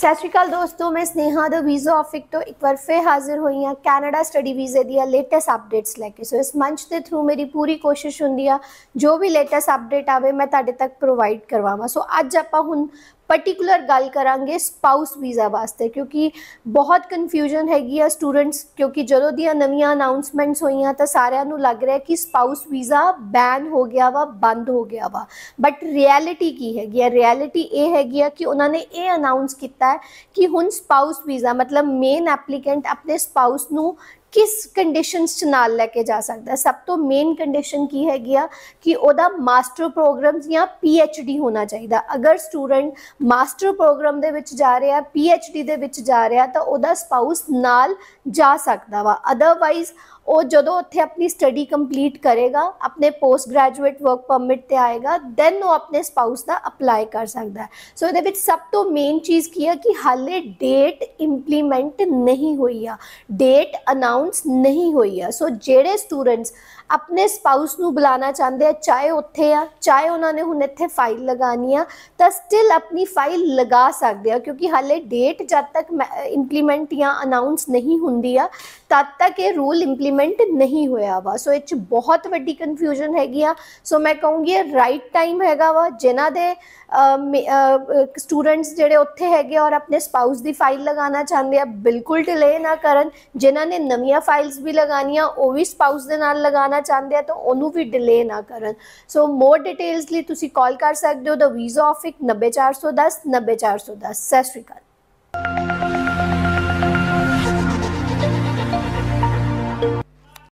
ਸਤਿ ਸ਼੍ਰੀ ਅਕਾਲ ਦੋਸਤੋ ਮੈਂ ਸਨੇਹਾ ਦਾ ਵੀਜ਼ਾ ਆਫਿਕ ਤੋਂ ਇੱਕ ਵਾਰ ਫੇਰ ਹਾਜ਼ਰ ਹੋਈ ਹਾਂ ਕੈਨੇਡਾ ਸਟੱਡੀ ਵੀਜ਼ੇ ਦੀਆਂ ਲੇਟੈਸਟ ਅਪਡੇਟਸ ਲੈ ਕੇ ਸੋ ਇਸ ਮੰਚ ਦੇ ਥਰੂ ਮੇਰੀ ਪੂਰੀ ਕੋਸ਼ਿਸ਼ ਹੁੰਦੀ ਆ ਜੋ ਵੀ ਲੇਟੈਸਟ ਅਪਡੇਟ ਆਵੇ ਮੈਂ ਤੁਹਾਡੇ ਤੱਕ ਪ੍ਰੋਵਾਈਡ ਕਰਵਾਵਾਂ ਸੋ ਅੱਜ ਆਪਾਂ ਹੁਣ ਪਾਰਟਿਕੂਲਰ ਗੱਲ ਕਰਾਂਗੇ ਸਪਾਊਸ ਵੀਜ਼ਾ ਵਾਸਤੇ ਕਿਉਂਕਿ ਬਹੁਤ ਕਨਫਿਊਜ਼ਨ ਹੈਗੀ ਆ ਸਟੂਡੈਂਟਸ ਕਿਉਂਕਿ ਜਦੋਂ ਦੀਆਂ ਨਵੀਆਂ ਅਨਾਉਂਸਮੈਂਟਸ ਹੋਈਆਂ ਤਾਂ ਸਾਰਿਆਂ ਨੂੰ ਲੱਗ ਰਿਹਾ ਕਿ ਸਪਾਊਸ ਵੀਜ਼ਾ ਬੈਨ ਹੋ ਗਿਆ ਵਾ ਬੰਦ ਹੋ ਗਿਆ ਵਾ ਬਟ ਰਿਐਲਿਟੀ ਕੀ ਹੈਗੀ ਆ ਰਿਐਲਿਟੀ ਇਹ ਹੈਗੀ ਆ ਕਿ ਉਹਨਾਂ ਨੇ ਇਹ ਅਨਾਉਂਸ ਕੀਤਾ ਹੈ ਕਿ ਹੁਣ ਸਪਾਊਸ ਵੀਜ਼ਾ ਮਤਲਬ ਮੇਨ ਐਪਲੀਕੈਂਟ ਆਪਣੇ ਸਪਾਊਸ ਨੂੰ ਕਿਸ ਕੰਡੀਸ਼ਨਸ ਚ ਨਾਲ ਲੈ ਕੇ ਜਾ ਸਕਦਾ ਸਭ ਤੋਂ ਮੇਨ ਕੰਡੀਸ਼ਨ ਕੀ ਹੈਗੀ ਆ ਕਿ ਉਹਦਾ ਮਾਸਟਰ ਪ੍ਰੋਗਰਾਮ ਜਾਂ ਪੀ ਐਚ ਡੀ ਹੋਣਾ ਚਾਹੀਦਾ ਅਗਰ ਸਟੂਡੈਂਟ ਮਾਸਟਰ ਪ੍ਰੋਗਰਾਮ ਦੇ ਵਿੱਚ ਜਾ ਰਿਹਾ ਪੀ ਐਚ ਡੀ ਦੇ ਵਿੱਚ ਜਾ ਰਿਹਾ ਤਾਂ ਉਹਦਾ ਸਪਾਊਸ ਨਾਲ ਜਾ ਸਕਦਾ ਵਾ ਅਦਰਵਾਈਜ਼ ਉਹ ਜਦੋਂ ਉੱਥੇ ਆਪਣੀ ਸਟੱਡੀ ਕੰਪਲੀਟ ਕਰੇਗਾ ਆਪਣੇ ਪੋਸਟ ਗ੍ਰੈਜੂਏਟ ਵਰਕ ਪਰਮਿਟ ਤੇ ਆਏਗਾ ਦੈਨ ਉਹ ਆਪਣੇ ਸਪਾਊਸ ਦਾ ਅਪਲਾਈ ਕਰ ਸਕਦਾ ਹੈ ਸੋ ਇਹਦੇ ਵਿੱਚ ਸਭ ਤੋਂ ਮੇਨ ਚੀਜ਼ ਕੀ ਹੈ ਕਿ ਹਾਲੇ ਡੇਟ ਇੰਪਲੀਮੈਂਟ ਨਹੀਂ ਹੋਈ ਆ ਡੇਟ ਅਨਾਉਂਸ ਅਨਾਉਂਸ ਨਹੀਂ ਹੋਈ ਆ ਸੋ ਜਿਹੜੇ ਸਟੂਡੈਂਟਸ ਆਪਣੇ ਸਪਾਊਸ ਨੂੰ ਬੁਲਾਣਾ ਚਾਹੁੰਦੇ ਆ ਚਾਹੇ ਉੱਥੇ ਆ ਚਾਹੇ ਉਹਨਾਂ ਨੇ ਹੁਣ ਇੱਥੇ ਫਾਈਲ ਲਗਾਣੀ ਆ ਤਾਂ ਸਟਿਲ ਆਪਣੀ ਫਾਈਲ ਲਗਾ ਸਕਦੇ ਆ ਕਿਉਂਕਿ ਹਾਲੇ ਡੇਟ ਜਦ ਤੱਕ ਇੰਪਲੀਮੈਂਟ ਜਾਂ ਅਨਾਉਂਸ ਨਹੀਂ ਹੁੰਦੀ ਆ ਤਦ ਤੱਕ ਇਹ ਰੂਲ ਇੰਪਲੀਮੈਂਟ ਨਹੀਂ ਹੋਇਆ ਵਾ ਸੋ ਇਹ ਬਹੁਤ ਵੱਡੀ ਕਨਫਿਊਜ਼ਨ ਹੈਗੀ ਆ ਸੋ ਮੈਂ ਕਹੂੰਗੀ ਇਹ ਰਾਈਟ ਟਾਈਮ ਹੈਗਾ ਵਾ ਜਿਨ੍ਹਾਂ ਦੇ ਸਟੂਡੈਂਟਸ ਜਿਹੜੇ ਉੱਥੇ ਹੈਗੇ ਔਰ ਆਪਣੇ ਸਪਾਊਸ ਦੀ ਫਾਈਲ ਲਗਾਉਣਾ ਚਾਹੁੰਦੇ ਆ ਬਿਲਕੁਲ ਡਿਲੇ ਨਾ ਕਰਨ ਜਿਨ੍ਹਾਂ ਨੇ ਨਵੀਆਂ ਫਾਈਲਸ ਵੀ ਲਗਾਉਣੀਆਂ ਉਹ ਵੀ ਸਪਾਊਸ ਦੇ ਨਾਲ ਲਗਾਉਣਾ ਚਾਹੁੰਦੇ ਆ ਤਾਂ ਉਹਨੂੰ ਵੀ ਡਿਲੇ ਨਾ ਕਰਨ ਸੋ ਮੋਰ ਡਿਟੇਲਸ ਲਈ ਤੁਸੀਂ ਕਾਲ ਕਰ ਸਕਦੇ ਹੋ ਦਾ ਵੀਜ਼ਾ ਆਫਿਕ 90410 90410 ਸੈਸਟ੍ਰੀਕਾ